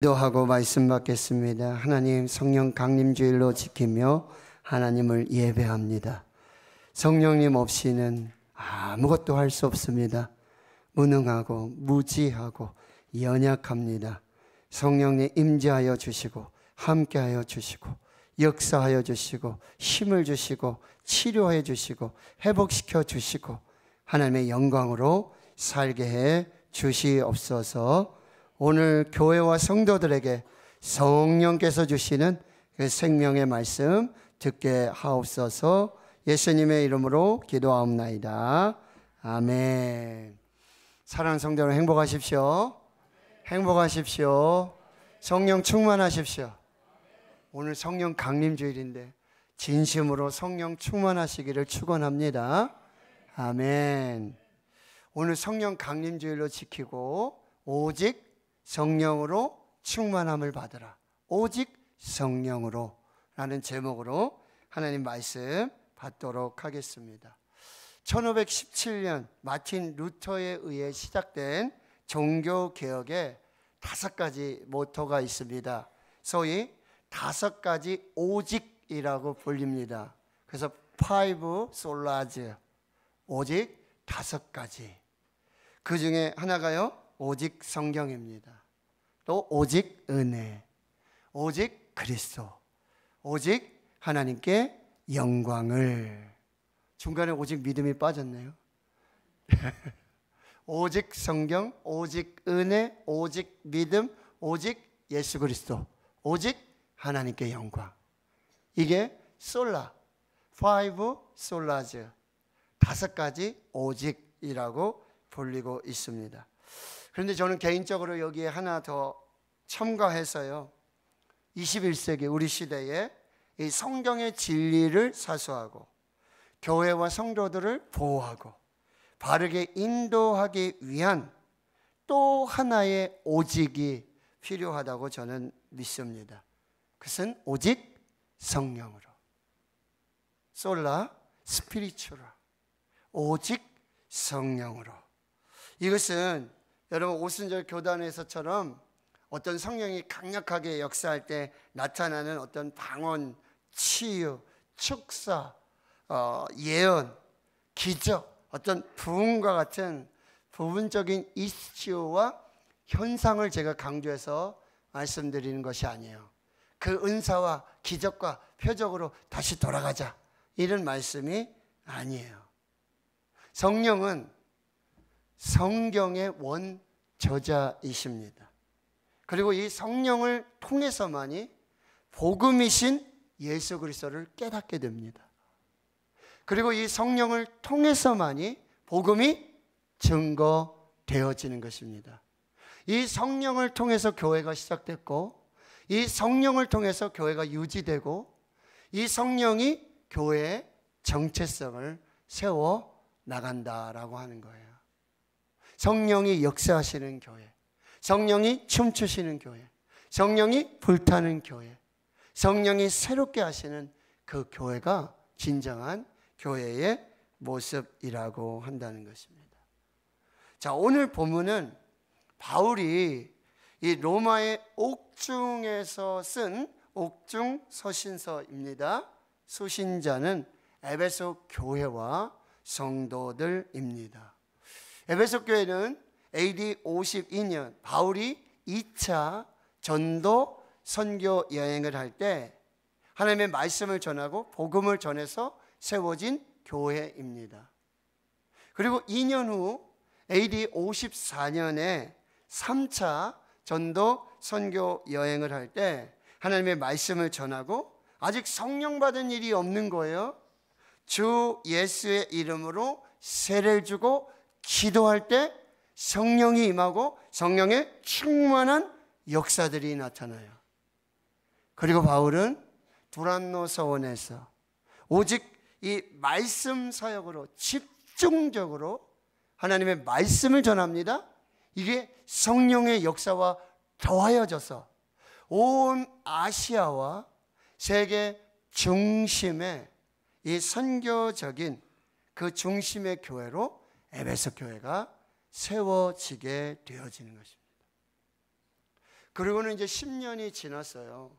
기도하고 말씀 받겠습니다. 하나님 성령 강림주일로 지키며 하나님을 예배합니다. 성령님 없이는 아무것도 할 수 없습니다. 무능하고 무지하고 연약합니다. 성령님 임재하여 주시고 함께하여 주시고 역사하여 주시고 힘을 주시고 치료해 주시고 회복시켜 주시고 하나님의 영광으로 살게 해 주시옵소서. 오늘 교회와 성도들에게 성령께서 주시는 그 생명의 말씀 듣게 하옵소서 예수님의 이름으로 기도하옵나이다. 아멘. 사랑 성도는 행복하십시오. 행복하십시오. 성령 충만하십시오. 오늘 성령 강림 주일인데 진심으로 성령 충만하시기를 축원합니다. 아멘. 오늘 성령 강림 주일로 지키고 오직 성령으로 충만함을 받으라. 오직 성령으로 라는 제목으로 하나님 말씀 받도록 하겠습니다. 1517년 마틴 루터에 의해 시작된 종교 개혁에 다섯 가지 모토가 있습니다. 소위 다섯 가지 오직이라고 불립니다. 그래서 파이브 솔라즈 오직 다섯 가지. 그 중에 하나가요. 오직 성경입니다. 또 오직 은혜, 오직 그리스도, 오직 하나님께 영광을. 중간에 오직 믿음이 빠졌네요. 오직 성경, 오직 은혜, 오직 믿음, 오직 예수 그리스도, 오직 하나님께 영광. 이게 솔라, 파이브 솔라즈, 다섯 가지 오직이라고 불리고 있습니다. 그런데 저는 개인적으로 여기에 하나 더 첨가해서요. 21세기 우리 시대에 이 성경의 진리를 사수하고 교회와 성도들을 보호하고 바르게 인도하기 위한 또 하나의 오직이 필요하다고 저는 믿습니다. 그것은 오직 성령으로. 솔라 스피리추라. 오직 성령으로. 이것은 여러분 오순절 교단에서처럼 어떤 성령이 강력하게 역사할 때 나타나는 어떤 방언, 치유, 축사, 어, 예언, 기적, 어떤 부흥과 같은 부분적인 이슈와 현상을 제가 강조해서 말씀드리는 것이 아니에요. 그 은사와 기적과 표적으로 다시 돌아가자. 이런 말씀이 아니에요. 성령은 성경의 원 저자이십니다. 그리고 이 성령을 통해서만이 복음이신 예수 그리스도를 깨닫게 됩니다. 그리고 이 성령을 통해서만이 복음이 증거되어지는 것입니다. 이 성령을 통해서 교회가 시작됐고 이 성령을 통해서 교회가 유지되고 이 성령이 교회의 정체성을 세워 나간다라고 하는 거예요. 성령이 역사하시는 교회, 성령이 춤추시는 교회, 성령이 불타는 교회, 성령이 새롭게 하시는 그 교회가 진정한 교회의 모습이라고 한다는 것입니다. 자, 오늘 본문은 바울이 이 로마의 옥중에서 쓴 옥중 서신서입니다. 수신자는 에베소 교회와 성도들입니다. 에베소 교회는 AD 52년 바울이 2차 전도 선교 여행을 할 때 하나님의 말씀을 전하고 복음을 전해서 세워진 교회입니다. 그리고 2년 후 AD 54년에 3차 전도 선교 여행을 할 때 하나님의 말씀을 전하고 아직 성령 받은 일이 없는 거예요. 주 예수의 이름으로 세례를 주고 기도할 때 성령이 임하고 성령의 충만한 역사들이 나타나요. 그리고 바울은 두란노 서원에서 오직 이 말씀 사역으로 집중적으로 하나님의 말씀을 전합니다. 이게 성령의 역사와 더하여져서 온 아시아와 세계 중심의 이 선교적인 그 중심의 교회로 에베소 교회가 세워지게 되어지는 것입니다. 그리고는 이제 10년이 지났어요.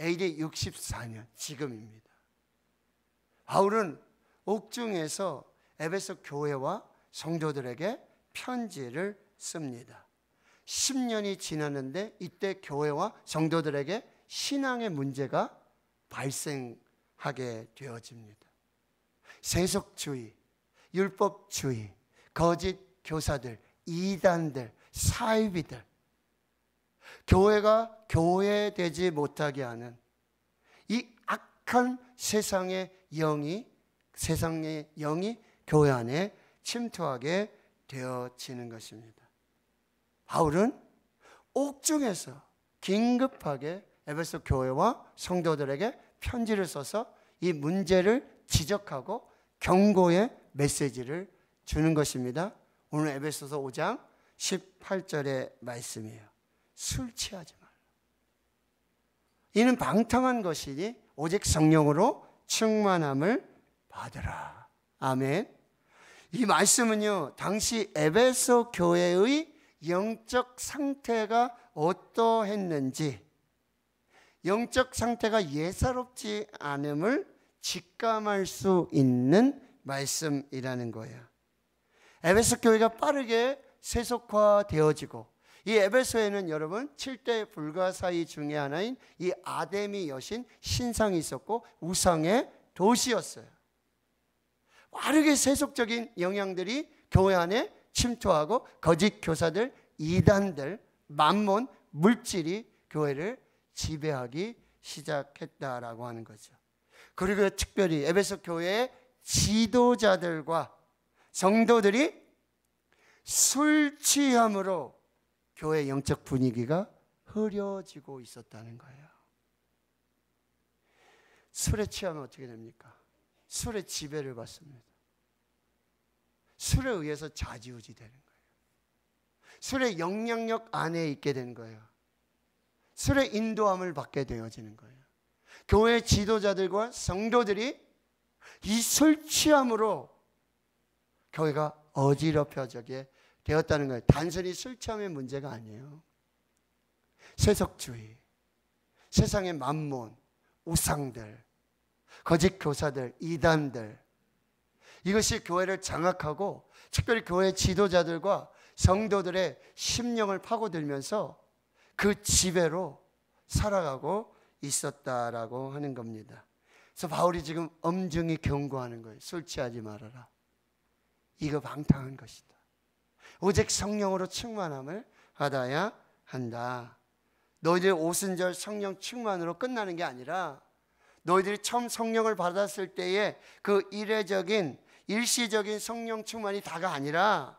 AD 64년, 지금입니다. 바울은 옥중에서 에베소 교회와 성도들에게 편지를 씁니다. 10년이 지났는데 이때 교회와 성도들에게 신앙의 문제가 발생하게 되어집니다. 세속주의, 율법주의, 거짓 교사들, 이단들, 사이비들, 교회가 교회되지 못하게 하는 이 악한 세상의 영이 세상의 영이 교회 안에 침투하게 되어지는 것입니다. 바울은 옥중에서 긴급하게 에베소 교회와 성도들에게 편지를 써서 이 문제를 지적하고 경고의 메시지를 주는 것입니다. 오늘 에베소서 5장 18절의 말씀이에요. 술 취하지 말라. 이는 방탕한 것이니 오직 성령으로 충만함을 받으라. 아멘. 이 말씀은요, 당시 에베소 교회의 영적 상태가 어떠했는지, 영적 상태가 예사롭지 않음을 직감할 수 있는 말씀이라는 거예요. 에베소 교회가 빠르게 세속화되어지고 이 에베소에는 여러분 7대 불가사의 중의 하나인 이 아데미 여신 신상이 있었고 우상의 도시였어요. 빠르게 세속적인 영향들이 교회 안에 침투하고 거짓 교사들, 이단들, 만몬, 물질이 교회를 지배하기 시작했다라고 하는 거죠. 그리고 특별히 에베소 교회의 지도자들과 성도들이 술 취함으로 교회 영적 분위기가 흐려지고 있었다는 거예요. 술에 취하면 어떻게 됩니까? 술의 지배를 받습니다. 술에 의해서 좌지우지 되는 거예요. 술의 영향력 안에 있게 된 거예요. 술의 인도함을 받게 되어지는 거예요. 교회 지도자들과 성도들이 이 설치함으로 교회가 어지럽혀지게 되었다는 거예요. 단순히 설치함의 문제가 아니에요. 세속주의, 세상의 만몬, 우상들, 거짓 교사들, 이단들. 이것이 교회를 장악하고 특별히 교회 지도자들과 성도들의 심령을 파고들면서 그 지배로 살아가고 있었다라고 하는 겁니다. 그래서 바울이 지금 엄중히 경고하는 거예요. 술 취하지 말아라. 이거 방탕한 것이다. 오직 성령으로 충만함을 받아야 한다. 너희들 오순절 성령 충만으로 끝나는 게 아니라 너희들이 처음 성령을 받았을 때의 그 이례적인 일시적인 성령 충만이 다가 아니라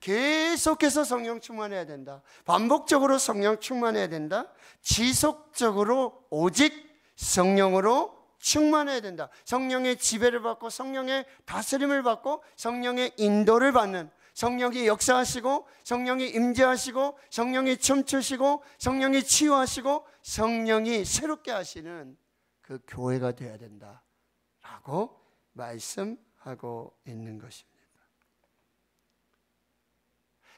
계속해서 성령 충만해야 된다. 반복적으로 성령 충만해야 된다. 지속적으로 오직 성령으로 충만해야 된다. 성령의 지배를 받고 성령의 다스림을 받고 성령의 인도를 받는 성령이 역사하시고 성령이 임재하시고 성령이 춤추시고 성령이 치유하시고 성령이 새롭게 하시는 그 교회가 되어야 된다라고 말씀하고 있는 것입니다.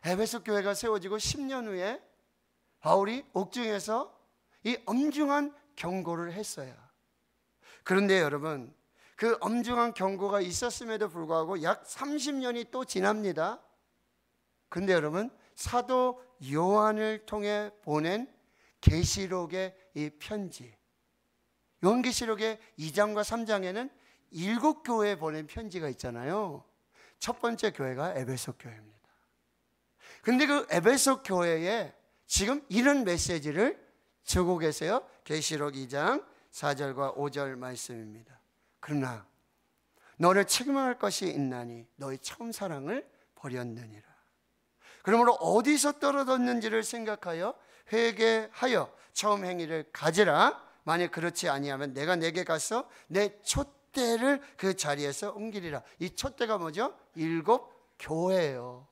에베소 교회가 세워지고 10년 후에 바울이 옥중에서 이 엄중한 경고를 했어요. 그런데 여러분, 그 엄중한 경고가 있었음에도 불구하고 약 30년이 또 지납니다. 근데 여러분, 사도 요한을 통해 보낸 계시록의 이 편지. 요한계시록의 2장과 3장에는 일곱 교회에 보낸 편지가 있잖아요. 첫 번째 교회가 에베소 교회입니다. 근데 그 에베소 교회에 지금 이런 메시지를 주고 계세요. 계시록 2장 4절과 5절 말씀입니다. 그러나 너를 책망할 것이 있나니 너의 처음 사랑을 버렸느니라. 그러므로 어디서 떨어졌는지를 생각하여 회개하여 처음 행위를 가지라. 만약 그렇지 아니하면 내가 내게 가서 내 촛대를 그 자리에서 옮기리라. 이 촛대가 뭐죠? 일곱 교회예요.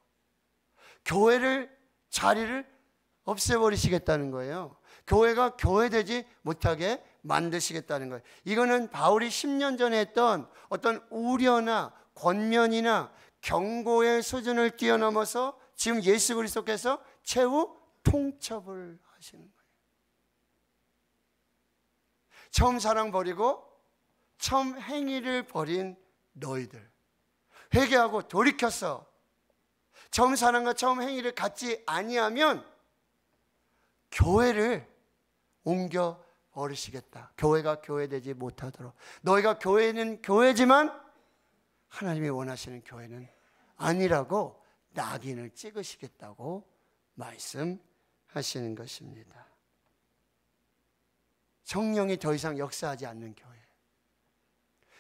교회를 자리를 없애버리시겠다는 거예요. 교회가 교회되지 못하게 만드시겠다는 거예요. 이거는 바울이 10년 전에 했던 어떤 우려나 권면이나 경고의 수준을 뛰어넘어서 지금 예수 그리스도께서 최후 통첩을 하시는 거예요. 처음 사랑 버리고 처음 행위를 버린 너희들 회개하고 돌이켰어. 처음 사랑과 처음 행위를 갖지 아니하면 교회를 옮겨 어리시겠다. 교회가 교회되지 못하도록. 너희가 교회는 교회지만 하나님이 원하시는 교회는 아니라고 낙인을 찍으시겠다고 말씀하시는 것입니다. 성령이 더 이상 역사하지 않는 교회.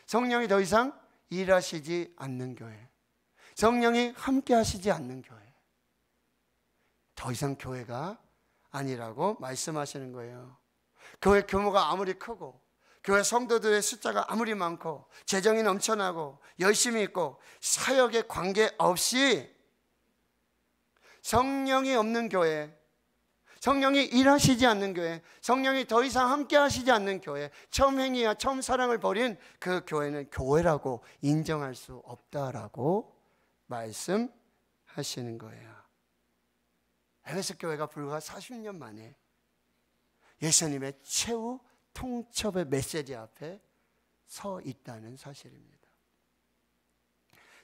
성령이 더 이상 일하시지 않는 교회. 성령이 함께 하시지 않는 교회. 더 이상 교회가 아니라고 말씀하시는 거예요. 교회 규모가 아무리 크고 교회 성도들의 숫자가 아무리 많고 재정이 넘쳐나고 열심히 있고 사역에 관계없이 성령이 없는 교회 성령이 일하시지 않는 교회, 성령이 더 이상 함께 하시지 않는 교회, 처음 행위와 처음 사랑을 버린 그 교회는 교회라고 인정할 수 없다라고 말씀하시는 거예요. 에베소 교회가 불과 40년 만에 예수님의 최후 통첩의 메시지 앞에 서 있다는 사실입니다.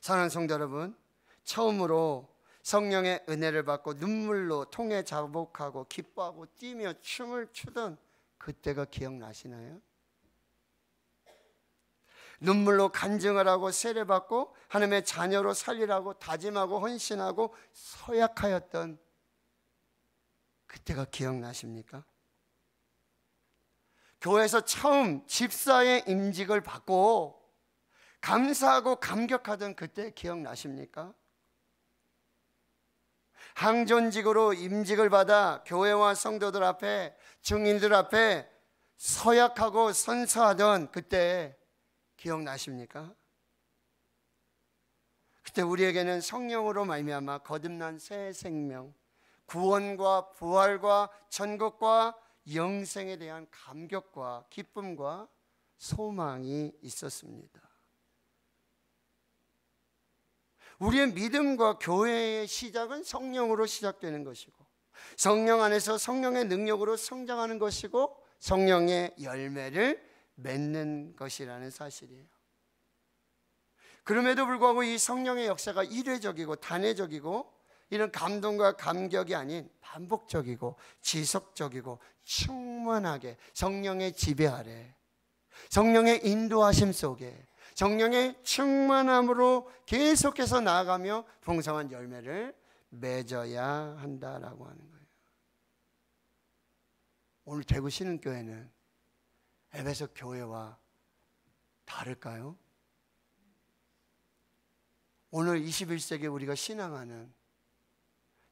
사랑 성도 여러분, 처음으로 성령의 은혜를 받고 눈물로 통해 자복하고 기뻐하고 뛰며 춤을 추던 그때가 기억나시나요? 눈물로 간증을 하고 세례받고 하나님의 자녀로 살리라고 다짐하고 헌신하고 서약하였던 그때가 기억나십니까? 교회에서 처음 집사의 임직을 받고 감사하고 감격하던 그때 기억나십니까? 항존직으로 임직을 받아 교회와 성도들 앞에 증인들 앞에 서약하고 선서하던 그때 기억나십니까? 그때 우리에게는 성령으로 말미암아 거듭난 새 생명, 구원과 부활과 천국과 영생에 대한 감격과 기쁨과 소망이 있었습니다. 우리의 믿음과 교회의 시작은 성령으로 시작되는 것이고 성령 안에서 성령의 능력으로 성장하는 것이고 성령의 열매를 맺는 것이라는 사실이에요. 그럼에도 불구하고 이 성령의 역사가 일회적이고 단회적이고 이런 감동과 감격이 아닌 반복적이고 지속적이고 충만하게 성령의 지배 아래 성령의 인도하심 속에 성령의 충만함으로 계속해서 나아가며 풍성한 열매를 맺어야 한다라고 하는 거예요. 오늘 대구 신흥교회는 에베소 교회와 다를까요? 오늘 2 1세기 우리가 신앙하는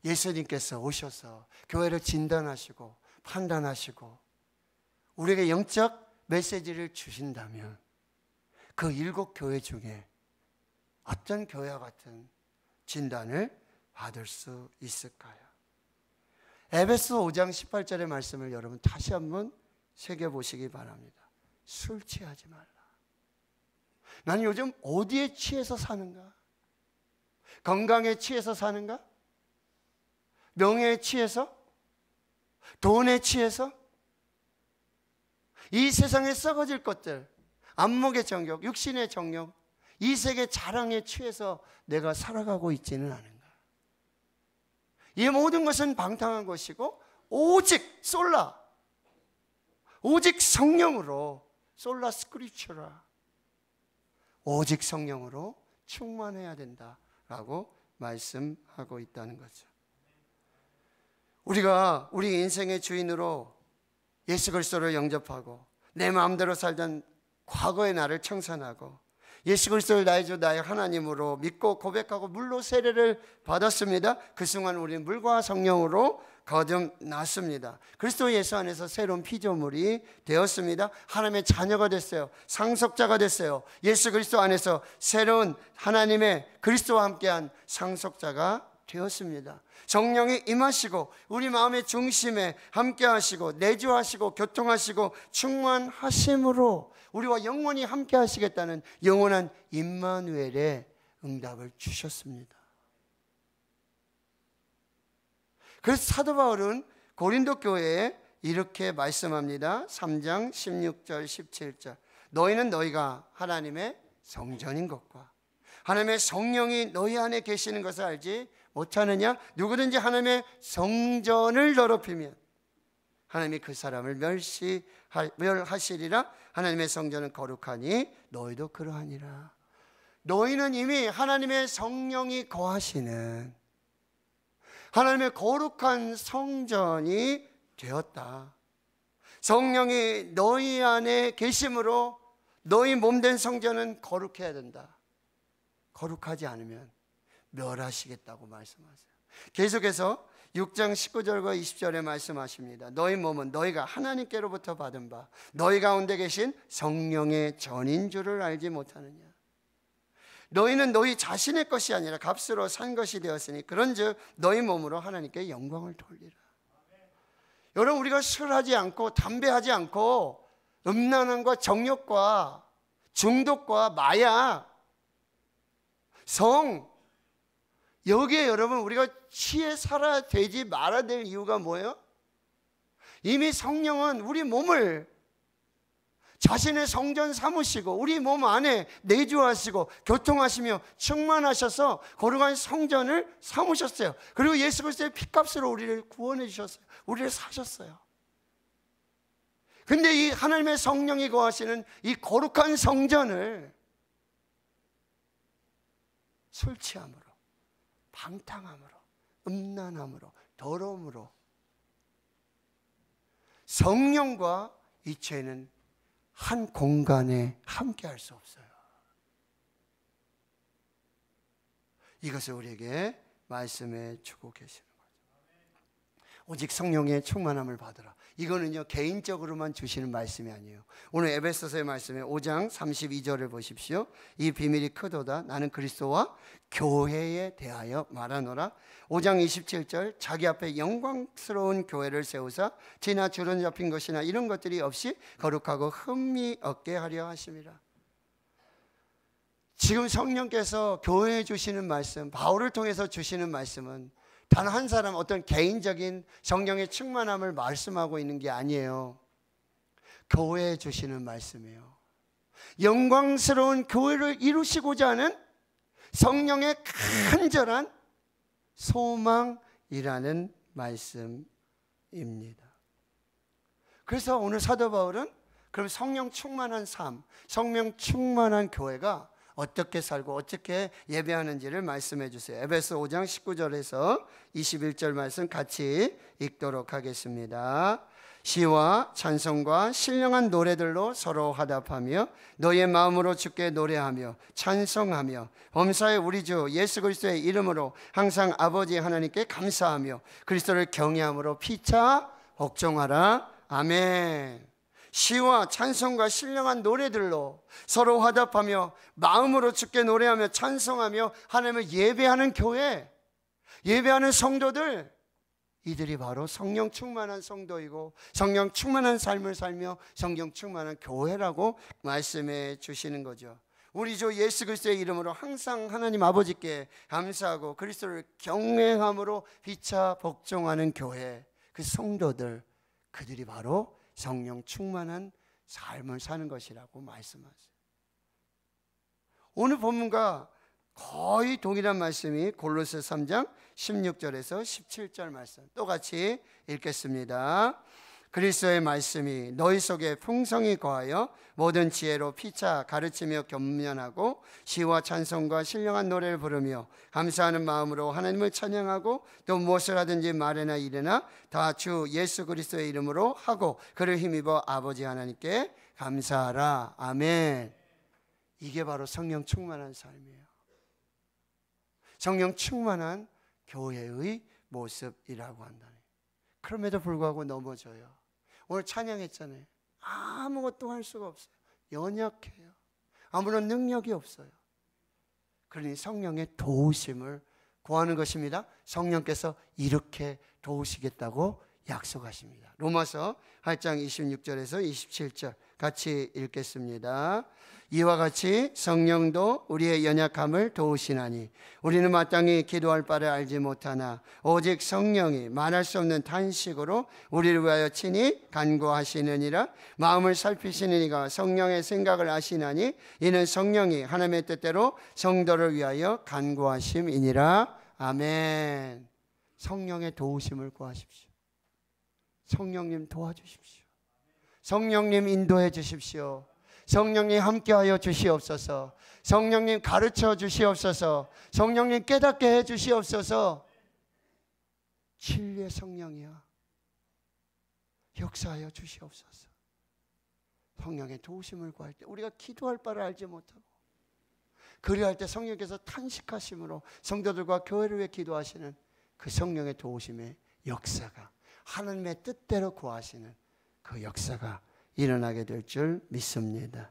예수님께서 오셔서 교회를 진단하시고 판단하시고 우리에게 영적 메시지를 주신다면 그 일곱 교회 중에 어떤 교회와 같은 진단을 받을 수 있을까요? 에베소 5장 18절의 말씀을 여러분 다시 한번 새겨 보시기 바랍니다. 술 취하지 말라. 나는 요즘 어디에 취해서 사는가? 건강에 취해서 사는가? 명예에 취해서 돈에 취해서 이 세상에 썩어질 것들 안목의 정욕, 육신의 정욕, 이 세계 자랑에 취해서 내가 살아가고 있지는 않은가. 이 모든 것은 방탕한 것이고 오직 솔라 오직 성령으로 솔라 스크립처라 오직 성령으로 충만해야 된다라고 말씀하고 있다는 거죠. 우리가 우리 인생의 주인으로 예수 그리스도를 영접하고 내 마음대로 살던 과거의 나를 청산하고 예수 그리스도를 나의 주 나의 하나님으로 믿고 고백하고 물로 세례를 받았습니다. 그 순간 우리는 물과 성령으로 거듭났습니다. 그리스도 예수 안에서 새로운 피조물이 되었습니다. 하나님의 자녀가 됐어요. 상속자가 됐어요. 예수 그리스도 안에서 새로운 하나님의 그리스도와 함께한 상속자가 되었습니다. 성령이 임하시고 우리 마음의 중심에 함께 하시고 내주하시고 교통하시고 충만하심으로 우리와 영원히 함께 하시겠다는 영원한 임마누엘의 응답을 주셨습니다. 그래서 사도 바울은 고린도 교회에 이렇게 말씀합니다. 3장 16절 17절. 너희는 너희가 하나님의 성전인 것과 하나님의 성령이 너희 안에 계시는 것을 알지 못하느냐? 누구든지 하나님의 성전을 더럽히면 하나님이 그 사람을 멸시 멸하시리라 하나님의 성전은 거룩하니 너희도 그러하니라 너희는 이미 하나님의 성령이 거하시는 하나님의 거룩한 성전이 되었다 성령이 너희 안에 계심으로 너희 몸된 성전은 거룩해야 된다 거룩하지 않으면 멸하시겠다고 말씀하세요. 계속해서 6장 19절과 20절에 말씀하십니다. 너희 몸은 너희가 하나님께로부터 받은 바 너희 가운데 계신 성령의 전인 줄을 알지 못하느냐. 너희는 너희 자신의 것이 아니라 값으로 산 것이 되었으니 그런즉 너희 몸으로 하나님께 영광을 돌리라. 여러분 우리가 술하지 않고 담배하지 않고 음란함과 정욕과 중독과 마약 성 여기에 여러분 우리가 취해 살아 되지 말아야 될 이유가 뭐예요? 이미 성령은 우리 몸을 자신의 성전 삼으시고 우리 몸 안에 내주하시고 교통하시며 충만하셔서 거룩한 성전을 삼으셨어요. 그리고 예수 그리스도의 피값으로 우리를 구원해 주셨어요. 우리를 사셨어요. 근데 이 하나님의 성령이 거하시는 이 거룩한 성전을 술 취함으로 방탕함으로, 음란함으로, 더러움으로 성령과 이체는 한 공간에 함께 할 수 없어요. 이것을 우리에게 말씀해 주고 계십니다. 오직 성령의 충만함을 받으라. 이거는요 개인적으로만 주시는 말씀이 아니에요. 오늘 에베소서의 말씀에 5장 32절을 보십시오. 이 비밀이 크도다. 나는 그리스도와 교회에 대하여 말하노라. 5장 27절 자기 앞에 영광스러운 교회를 세우사 지나 줄은 잡힌 것이나 이런 것들이 없이 거룩하고 흠이 없게 하려 하심이라. 지금 성령께서 교회에 주시는 말씀, 바울을 통해서 주시는 말씀은 단한 사람 어떤 개인적인 성령의 충만함을 말씀하고 있는 게 아니에요. 교회에 주시는 말씀이에요. 영광스러운 교회를 이루시고자 하는 성령의 간절한 소망이라는 말씀입니다. 그래서 오늘 사도 바울은 그럼 성령 충만한 삶, 성령 충만한 교회가 어떻게 살고 어떻게 예배하는지를 말씀해 주세요. 에베소 5장 19절에서 21절 말씀 같이 읽도록 하겠습니다. 시와 찬송과 신령한 노래들로 서로 화답하며 너의 마음으로 주께 노래하며 찬송하며 범사의 우리 주 예수 그리스도의 이름으로 항상 아버지 하나님께 감사하며 그리스도를 경외함으로 피차 복종하라 아멘. 시와 찬송과 신령한 노래들로 서로 화답하며 마음으로 주게 노래하며 찬송하며 하나님을 예배하는 교회, 예배하는 성도들, 이들이 바로 성령 충만한 성도이고 성령 충만한 삶을 살며 성령 충만한 교회라고 말씀해 주시는 거죠. 우리 주 예수 그리스도의 이름으로 항상 하나님 아버지께 감사하고 그리스도를 경외함으로 비차 복종하는 교회 그 성도들 그들이 바로 성령 충만한 삶을 사는 것이라고 말씀하세요. 오늘 본문과 거의 동일한 말씀이 골로새 3장 16절에서 17절 말씀. 똑같이 읽겠습니다. 그리스도의 말씀이 너희 속에 풍성히 거하여 모든 지혜로 피차 가르치며 겸면하고 시와 찬송과 신령한 노래를 부르며 감사하는 마음으로 하나님을 찬양하고 또 무엇을 하든지 말이나 일이나 다 주 예수 그리스도의 이름으로 하고 그를 힘입어 아버지 하나님께 감사하라. 아멘. 이게 바로 성령 충만한 삶이에요. 성령 충만한 교회의 모습이라고 한다는. 그럼에도 불구하고 넘어져요. 오늘 찬양했잖아요. 아무것도 할 수가 없어요. 연약해요. 아무런 능력이 없어요. 그러니 성령의 도우심을 구하는 것입니다. 성령께서 이렇게 도우시겠다고 약속하십니다. 로마서 8장 26절에서 27절. 같이 읽겠습니다. 이와 같이 성령도 우리의 연약함을 도우시나니 우리는 마땅히 기도할 바를 알지 못하나 오직 성령이 말할 수 없는 탄식으로 우리를 위하여 친히 간구하시느니라 마음을 살피시는 이가 성령의 생각을 아시나니 이는 성령이 하나님의 뜻대로 성도를 위하여 간구하심이니라 아멘 성령의 도우심을 구하십시오 성령님 도와주십시오 성령님 인도해 주십시오. 성령님 함께하여 주시옵소서. 성령님 가르쳐 주시옵소서. 성령님 깨닫게 해 주시옵소서. 진리의 성령이야. 역사하여 주시옵소서. 성령의 도우심을 구할 때 우리가 기도할 바를 알지 못하고 그리할 때 성령께서 탄식하심으로 성도들과 교회를 위해 기도하시는 그 성령의 도우심의 역사가 하나님의 뜻대로 구하시는 그 역사가 일어나게 될 줄 믿습니다.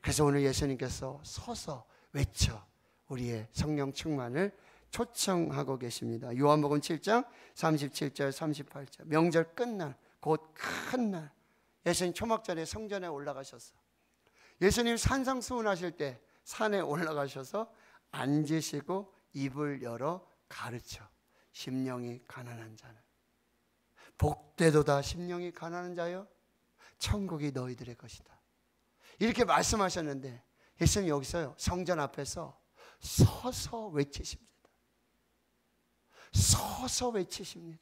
그래서 오늘 예수님께서 서서 외쳐 우리의 성령 충만을 초청하고 계십니다. 요한복음 7장 37절 38절 명절 끝날 곧 큰 날 예수님 초막절에 성전에 올라가셔서 예수님 산상수훈하실 때 산에 올라가셔서 앉으시고 입을 열어 가르쳐 심령이 가난한 자는 복되도다 심령이 가난한 자여 천국이 너희들의 것이다. 이렇게 말씀하셨는데 예수님 여기서요 성전 앞에서 서서 외치십니다. 서서 외치십니다.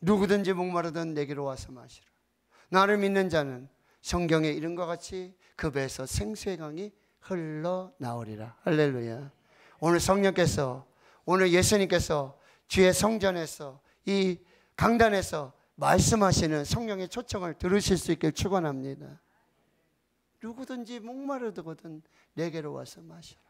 누구든지 목마르든 내게로 와서 마시라. 나를 믿는 자는 성경에 이름과 같이 그 배에서 생수의 강이 흘러나오리라. 할렐루야. 오늘 성령께서 오늘 예수님께서 주의 성전에서 이 강단에서 말씀하시는 성령의 초청을 들으실 수 있길 축원합니다. 누구든지 목마르거든 내게로 와서 마셔라.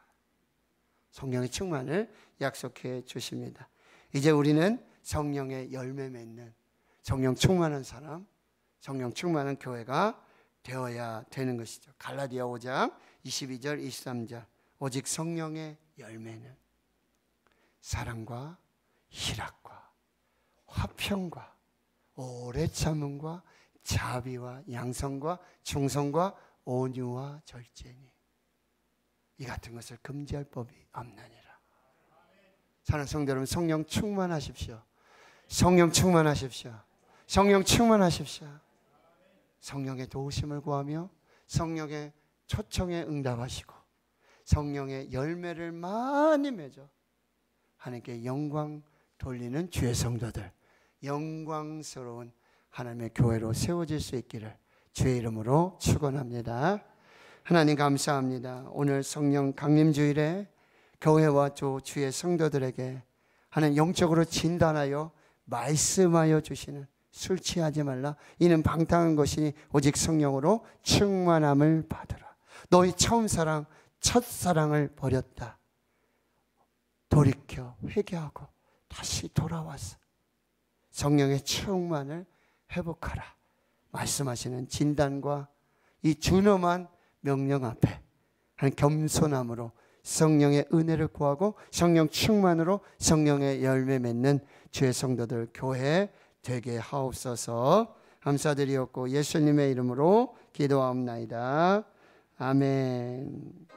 성령의 충만을 약속해 주십니다. 이제 우리는 성령의 열매 맺는 성령 충만한 사람, 성령 충만한 교회가 되어야 되는 것이죠. 갈라디아 5장 22절 23절. 오직 성령의 열매는 사랑과 희락과 화평과 오래 참음과 자비와 양성과 충성과 온유와 절제니 이 같은 것을 금지할 법이 없나니라. 사랑 성도 여러분 성령 충만하십시오. 성령 충만하십시오. 성령 충만하십시오. 성령의 도우심을 구하며 성령의 초청에 응답하시고 성령의 열매를 많이 맺어 하나님께 영광 돌리는 주의 성도들 영광스러운 하나님의 교회로 세워질 수 있기를 주의 이름으로 축원합니다. 하나님 감사합니다. 오늘 성령 강림 주일에 교회와 조 주의 성도들에게 하나님 영적으로 진단하여 말씀하여 주시는 술 취하지 말라 이는 방탕한 것이니 오직 성령으로 충만함을 받으라. 너희 처음 사랑 첫 사랑을 버렸다. 돌이켜 회개하고 다시 돌아왔어. 성령의 충만을 회복하라. 말씀하시는 진단과 이 준엄한 명령 앞에 한 겸손함으로 성령의 은혜를 구하고 성령 충만으로 성령의 열매 맺는 주 성도들 교회 되게 하옵소서 감사드리옵고 예수님의 이름으로 기도하옵나이다. 아멘.